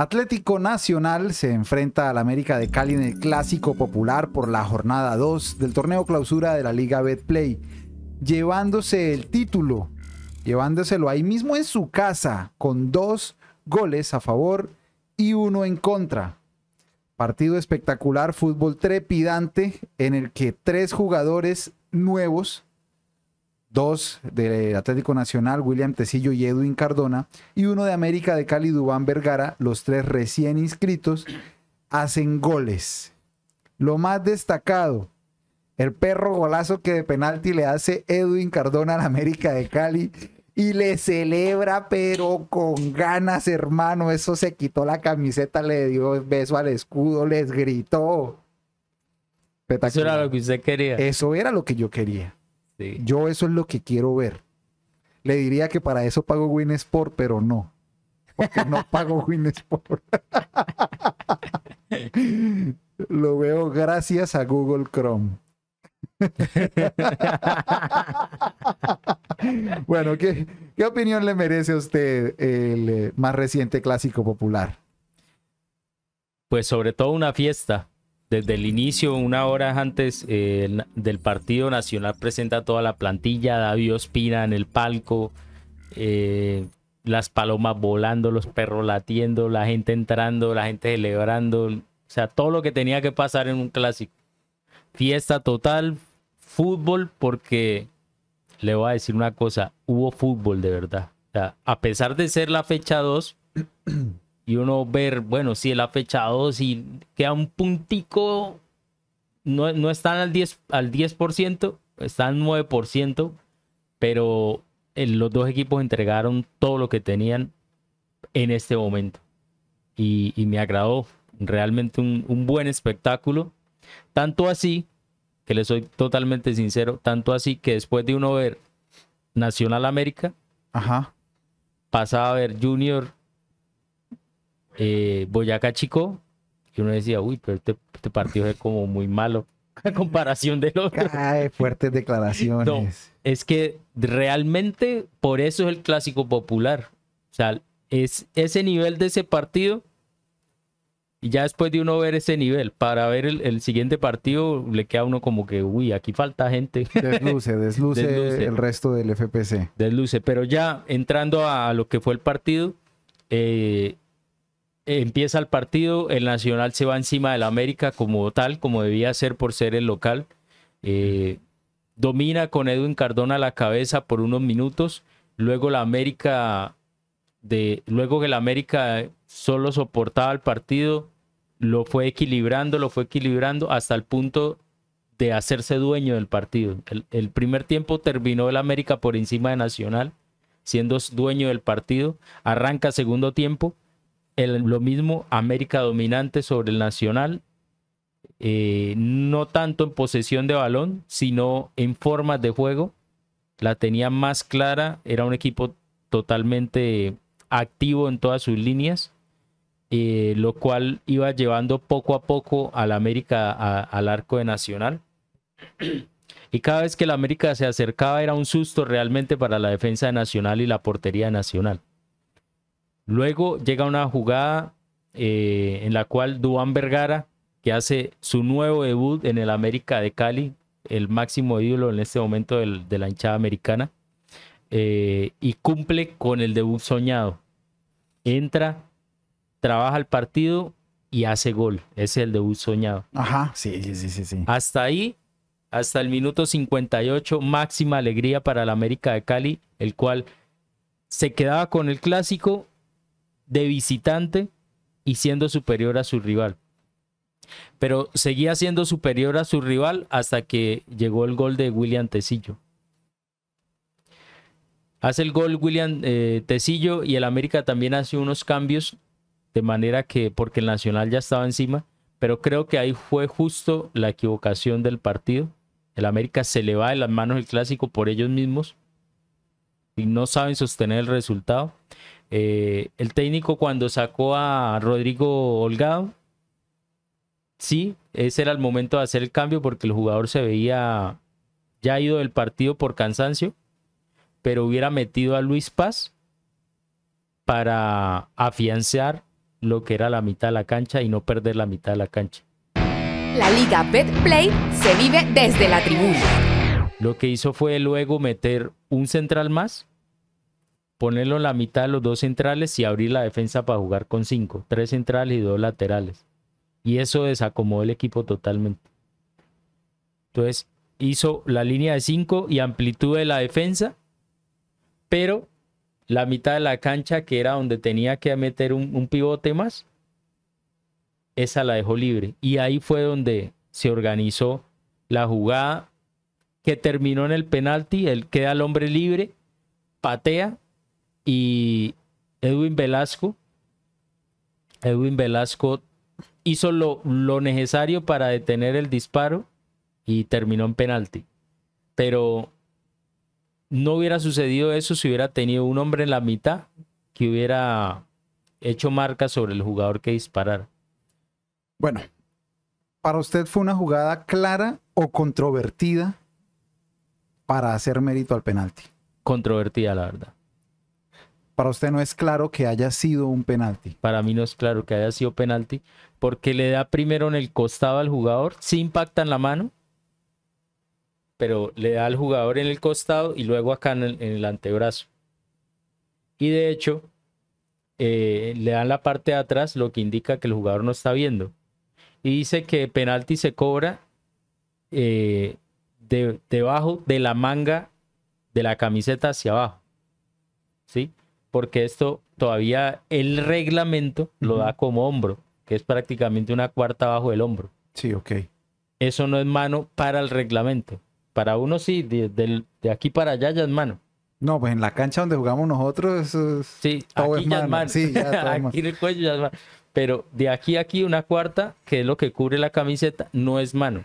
Atlético Nacional se enfrenta al América de Cali en el Clásico Popular por la jornada 2 del torneo clausura de la Liga Betplay, llevándose el título, llevándoselo ahí mismo en su casa con dos goles a favor y uno en contra. Partido espectacular, fútbol trepidante en el que tres jugadores nuevos dos del Atlético Nacional, William Tecillo y Edwin Cardona, y uno de América de Cali, Dubán Vergara, los tres recién inscritos, hacen goles. Lo más destacado, el perro golazo que de penalti le hace Edwin Cardona al América de Cali y le celebra, pero con ganas, hermano. Eso se quitó la camiseta, le dio beso al escudo, les gritó. Eso era lo que usted quería. Eso era lo que yo quería. Yo eso es lo que quiero ver. Le diría que para eso pago Winsport, pero no. Porque no pago Winsport. lo veo gracias a Google Chrome. bueno, ¿qué, ¿qué, opinión le merece a usted el eh, más reciente clásico popular? Pues sobre todo una fiesta desde el inicio, una hora antes eh, del partido Nacional presenta toda la plantilla, David Ospina en el palco, eh, las palomas volando, los perros latiendo, la gente entrando, la gente celebrando, o sea, todo lo que tenía que pasar en un clásico. Fiesta total, fútbol, porque le voy a decir una cosa, hubo fútbol de verdad. sea, a pesar de ser la fecha 2, y uno ver, bueno, si él ha fechado, si queda un puntico, no, están al 10%, al están 9%, pero eh, los dos equipos entregaron todo lo que tenían en este momento. Y, me agradó realmente un, buen espectáculo. Tanto así, que le soy totalmente sincero, tanto así que después de uno ver Nacional América, Ajá. a ver Junior eh, Boyacá Chico, que uno decía, uy, pero este, este partido es como muy malo a comparación de los... fuertes declaraciones. No, es que realmente por eso es el clásico popular. O sea, es ese nivel de ese partido. Y ya después de uno ver ese nivel, para ver el, siguiente partido, le queda uno como que, uy, aquí falta gente. Desluce, desluce, desluce, el resto del FPC. Desluce, pero ya entrando a lo que fue el partido, eh, empieza el partido, el Nacional se va encima del América como tal, como debía ser por ser el local. Eh, domina con Edwin Cardona la cabeza por unos minutos. Luego la América de, luego que la América solo soportaba el partido, lo fue equilibrando, lo fue equilibrando hasta el punto de hacerse dueño del partido. el primer tiempo terminó el América por encima de Nacional, siendo dueño del partido. Arranca segundo tiempo lo mismo América dominante sobre el Nacional, eh, no tanto en posesión de balón, sino en formas de juego. La tenía más clara, era un equipo totalmente activo en todas sus líneas, eh, lo cual iba llevando poco a poco al América al arco de Nacional. Y cada vez que la América se acercaba era un susto realmente para la defensa de Nacional y la portería de Nacional. Luego llega una jugada eh, en la cual duan Vergara, que hace su nuevo debut en el América de Cali, el máximo ídolo en este momento de la hinchada americana, eh, y cumple con el debut soñado. Entra, trabaja el partido y hace gol. Ese es el debut soñado. Ajá, sí, sí, sí, sí. Hasta ahí, hasta el minuto 58, máxima alegría para el América de Cali, el cual se quedaba con el clásico de visitante y siendo superior a su rival. Pero seguía siendo superior a su rival hasta que llegó el gol de William Tecillo. Hace el gol William Tesillo eh, Tecillo y el América también hace unos cambios de manera que, porque el Nacional ya estaba encima, pero creo que ahí fue justo la equivocación del partido. El América se le va de las manos el clásico por ellos mismos no saben sostener el resultado. Eh, el técnico cuando sacó a Rodrigo Holgado, sí, ese era el momento de hacer el cambio porque el jugador se veía ya ido del partido por cansancio, pero hubiera metido a Luis Paz para afianzar lo que era la mitad de la cancha y no perder la mitad de la cancha. La Liga Play se vive desde la tribuna. Lo que hizo fue luego meter un central más ponerlo en la mitad de los dos centrales y abrir la defensa para jugar con cinco, tres centrales y dos laterales. Y eso desacomodó el equipo totalmente. Entonces hizo la línea de cinco y amplitud de la defensa, pero la mitad de la cancha, que era donde tenía que meter un, pivote más, esa la dejó libre. Y ahí fue donde se organizó la jugada que terminó en el penalti, él queda el hombre libre, patea y Edwin Velasco. Edwin Velasco hizo lo, lo necesario para detener el disparo y terminó en penalti. Pero no hubiera sucedido eso si hubiera tenido un hombre en la mitad que hubiera hecho marca sobre el jugador que disparara. Bueno, ¿para usted fue una jugada clara o controvertida para hacer mérito al penalti? Controvertida, la verdad para usted no es claro que haya sido un penalti. Para mí no es claro que haya sido penalti, porque le da primero en el costado al jugador, sí impacta en la mano, pero le da al jugador en el costado y luego acá en el, antebrazo. Y de hecho, eh, le dan la parte de atrás, lo que indica que el jugador no está viendo. Y dice que penalti se cobra eh, debajo de la manga de la camiseta hacia abajo. ¿Sí? porque esto todavía el reglamento lo da como hombro, que es prácticamente una cuarta bajo del hombro. Sí, ok. Eso no es mano para el reglamento. Para uno sí, de, aquí para allá ya es mano. No, pues en la cancha donde jugamos nosotros, es, sí, aquí es Ya es mano. Sí, aquí en el cuello ya es mano. Pero de aquí a aquí una cuarta, que es lo que cubre la camiseta, no es mano.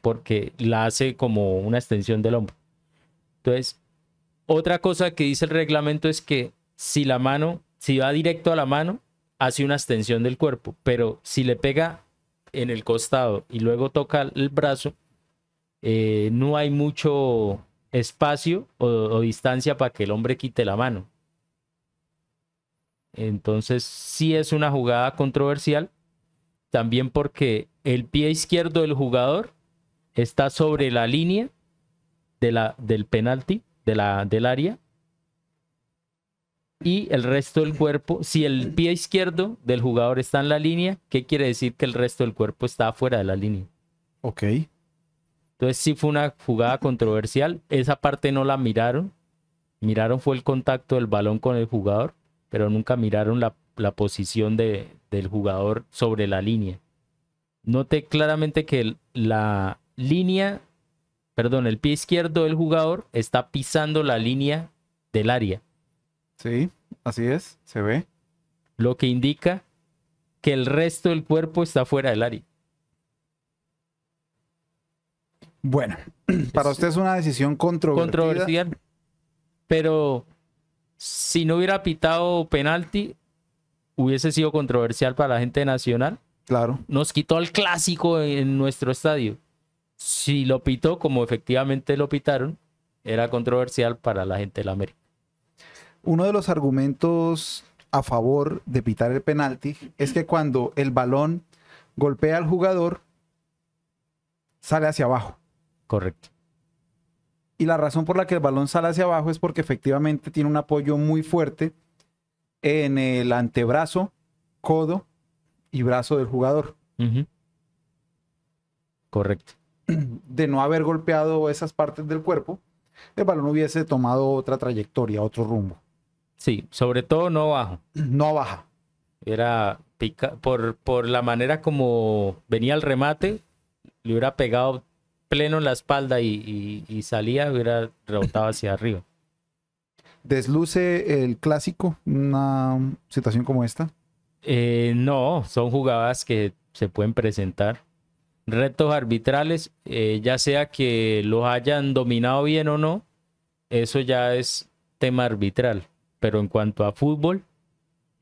Porque la hace como una extensión del hombro. Entonces, otra cosa que dice el reglamento es que si la mano, si va directo a la mano, hace una extensión del cuerpo, pero si le pega en el costado y luego toca el brazo, eh, no hay mucho espacio o, distancia para que el hombre quite la mano. Entonces sí es una jugada controversial, también porque el pie izquierdo del jugador está sobre la línea del penalti la, del área. Y el resto del cuerpo, si el pie izquierdo del jugador está en la línea, ¿qué quiere decir que el resto del cuerpo está fuera de la línea? Ok. Entonces sí fue una jugada controversial. Esa parte no la miraron. Miraron fue el contacto del balón con el jugador, pero nunca miraron la, posición del jugador sobre la línea. Noté claramente que la línea perdón, el pie izquierdo del jugador está pisando la línea del área. Sí, así es, se ve. Lo que indica que el resto del cuerpo está fuera del área. Bueno, para usted es una decisión controvertida. Controversial. Pero si no hubiera pitado penalti, hubiese sido controversial para la gente nacional. Claro. Nos quitó el clásico en nuestro estadio si lo pitó como efectivamente lo pitaron, era controversial para la gente de la América. Uno de los argumentos a favor de pitar el penalti es que cuando el balón golpea al jugador, sale hacia abajo. Correcto. Y la razón por la que el balón sale hacia abajo es porque efectivamente tiene un apoyo muy fuerte en el antebrazo, codo y brazo del jugador. Correcto. de no haber golpeado esas partes del cuerpo, el balón hubiese tomado otra trayectoria, otro rumbo. Sí, sobre todo no bajo. No baja. Era por, por la manera como venía el remate, le hubiera pegado pleno en la espalda y, salía, hubiera rebotado hacia arriba. ¿Desluce el clásico una situación como esta? Eh, no, son jugadas que se pueden presentar retos arbitrales, eh, ya sea que los hayan dominado bien o no, eso ya es tema arbitral. Pero en cuanto a fútbol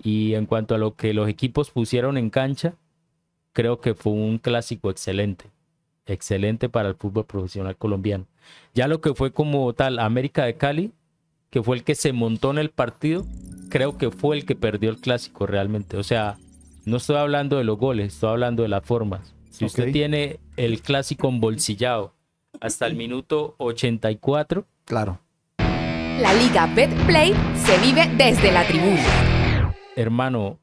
y en cuanto a lo que los equipos pusieron en cancha, creo que fue un clásico excelente. Excelente para el fútbol profesional colombiano. Ya lo que fue como tal América de Cali, que fue el que se montó en el partido, creo que fue el que perdió el clásico realmente. O sea, no estoy hablando de los goles, estoy hablando de las formas. Si usted tiene el clásico embolsillado hasta el minuto 84. Claro. La Liga Betplay se vive desde la tribuna. Hermano,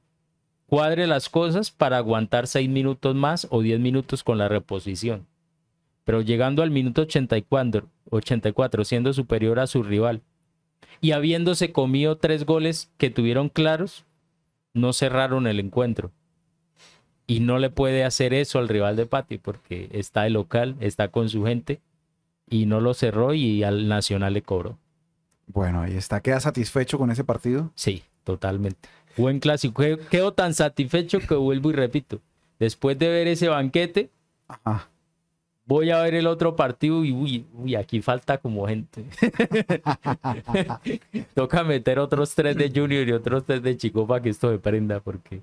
cuadre las cosas para aguantar 6 minutos más o 10 minutos con la reposición. Pero llegando al minuto 84, 84 siendo superior a su rival y habiéndose comido tres goles que tuvieron claros, no cerraron el encuentro y no le puede hacer eso al rival de Pati porque está de local, está con su gente y no lo cerró y al Nacional le cobró. Bueno, ahí está. ¿Queda satisfecho con ese partido? Sí, totalmente. Buen clásico. Quedo tan satisfecho que vuelvo y repito. Después de ver ese banquete, voy a ver el otro partido y uy, uy aquí falta como gente. Toca meter otros tres de Junior y otros tres de Chico para que esto se prenda porque...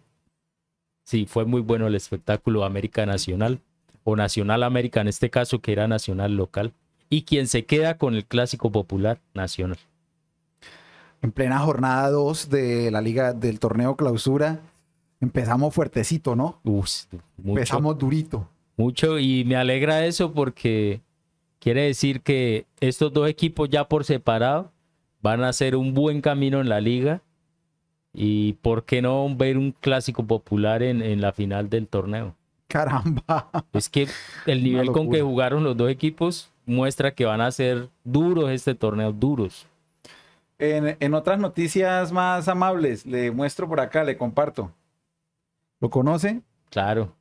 Sí, fue muy bueno el espectáculo América Nacional o Nacional América en este caso, que era Nacional local. Y quien se queda con el clásico popular nacional. En plena jornada 2 de la liga del torneo clausura, empezamos fuertecito, ¿no? Uf, empezamos durito. Mucho, y me alegra eso porque quiere decir que estos dos equipos ya por separado van a hacer un buen camino en la liga y por qué no ver un clásico popular en, la final del torneo. Caramba. Es que el nivel con que jugaron los dos equipos muestra que van a ser duros este torneo, duros. En, otras noticias más amables, le muestro por acá, le comparto. ¿Lo conoce? Claro.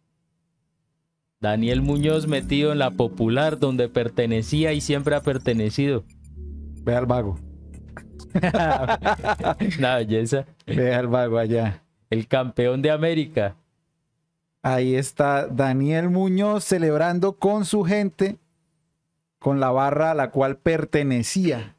Daniel Muñoz metido en la popular donde pertenecía y siempre ha pertenecido. Ve al vago. la belleza. El campeón de América. Ahí está Daniel Muñoz celebrando con su gente, con la barra a la cual pertenecía.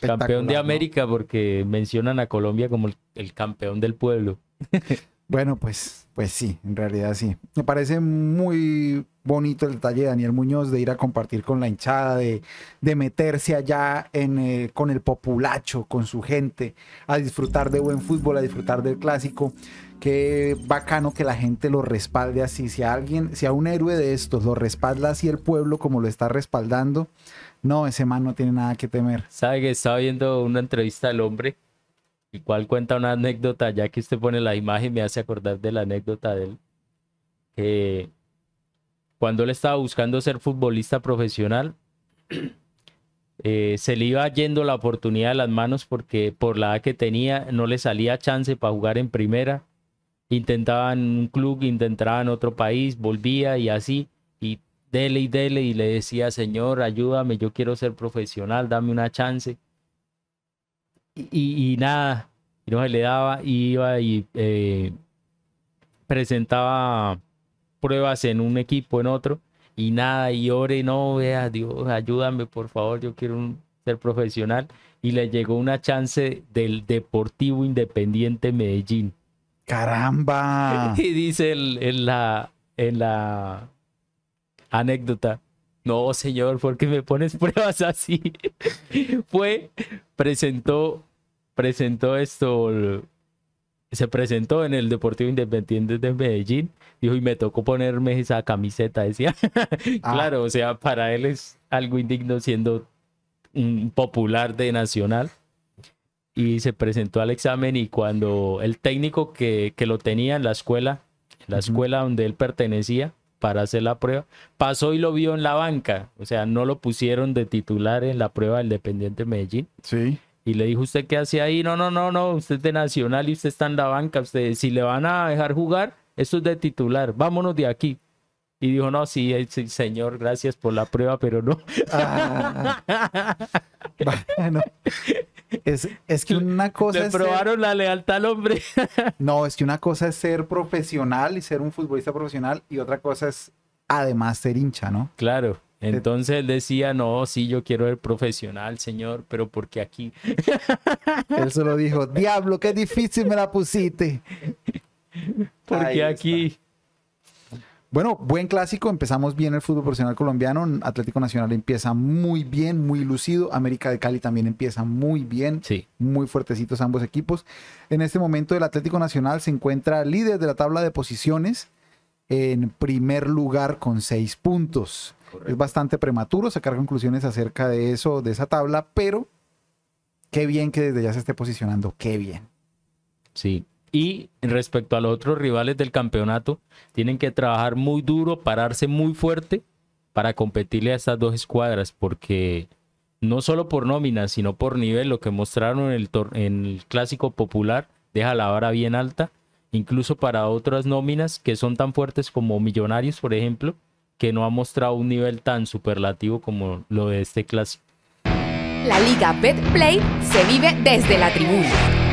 Campeón de América porque mencionan a Colombia como el, el campeón del pueblo. bueno, pues, pues sí, en realidad sí. Me parece muy bonito el detalle de Daniel Muñoz de ir a compartir con la hinchada, de, de meterse allá en, eh, con el populacho, con su gente, a disfrutar de buen fútbol, a disfrutar del clásico. Qué bacano que la gente lo respalde así. Si a alguien, si a un héroe de estos lo respalda así el pueblo como lo está respaldando, no, ese man no tiene nada que temer. Sabe que estaba viendo una entrevista al hombre, el cual cuenta una anécdota, ya que usted pone la imagen, me hace acordar de la anécdota de él, que cuando él estaba buscando ser futbolista profesional, eh, se le iba yendo la oportunidad de las manos porque por la edad que tenía no le salía chance para jugar en primera. Intentaba en un club, intentaba en otro país, volvía y así. Y dele y dele y le decía, Señor, ayúdame, yo quiero ser profesional, dame una chance. Y, nada, y no se le daba, iba y eh, presentaba pruebas en un equipo, en otro, y nada, y ore, no, vea, Dios, ayúdame, por favor, yo quiero ser profesional. Y le llegó una chance del Deportivo Independiente Medellín. ¡Caramba! Y dice el, en, la, en la anécdota, no, señor, ¿por qué me pones pruebas así? Fue, presentó, presentó esto, se presentó en el Deportivo Independiente de Medellín, dijo, y me tocó ponerme esa camiseta, decía. Ah. claro, o sea, para él es algo indigno siendo un popular de Nacional. Y se presentó al examen y cuando el técnico que, lo tenía en la escuela, la escuela donde él pertenecía, para hacer la prueba, pasó y lo vio en la banca, o sea, no lo pusieron de titular en la prueba del Dependiente de Medellín. Sí y le dijo, ¿usted qué hace ahí? No, no, no, no, usted es de Nacional y usted está en la banca. Usted, si le van a dejar jugar, esto es de titular. Vámonos de aquí. Y dijo, no, sí, eh, señor, gracias por la prueba, pero no. Ah, bueno, es, que una cosa Le probaron la lealtad al hombre. No, es que una cosa es ser profesional y ser un futbolista profesional y otra cosa es además ser hincha, ¿no? Claro. Eh, Entonces él decía, no, sí, yo quiero el profesional, señor, pero ¿por qué aquí? Él solo dijo, diablo, qué difícil me la pusiste. ¿Por aquí? Bueno, buen clásico, empezamos bien el fútbol profesional colombiano, Atlético Nacional empieza muy bien, muy lucido, América de Cali también empieza muy bien, sí. muy fuertecitos ambos equipos. En este momento el Atlético Nacional se encuentra líder de la tabla de posiciones en primer lugar con seis puntos. Es bastante prematuro sacar conclusiones acerca de eso, de esa tabla, pero qué bien que desde ya se esté posicionando, qué bien. Sí, y respecto a los otros rivales del campeonato, tienen que trabajar muy duro, pararse muy fuerte para competirle a estas dos escuadras, porque no solo por nóminas, sino por nivel, lo que mostraron en el, en el clásico popular deja la vara bien alta, incluso para otras nóminas que son tan fuertes como Millonarios, por ejemplo, que no ha mostrado un nivel tan superlativo como lo de este clásico. La Liga Bet Play se vive desde la tribuna.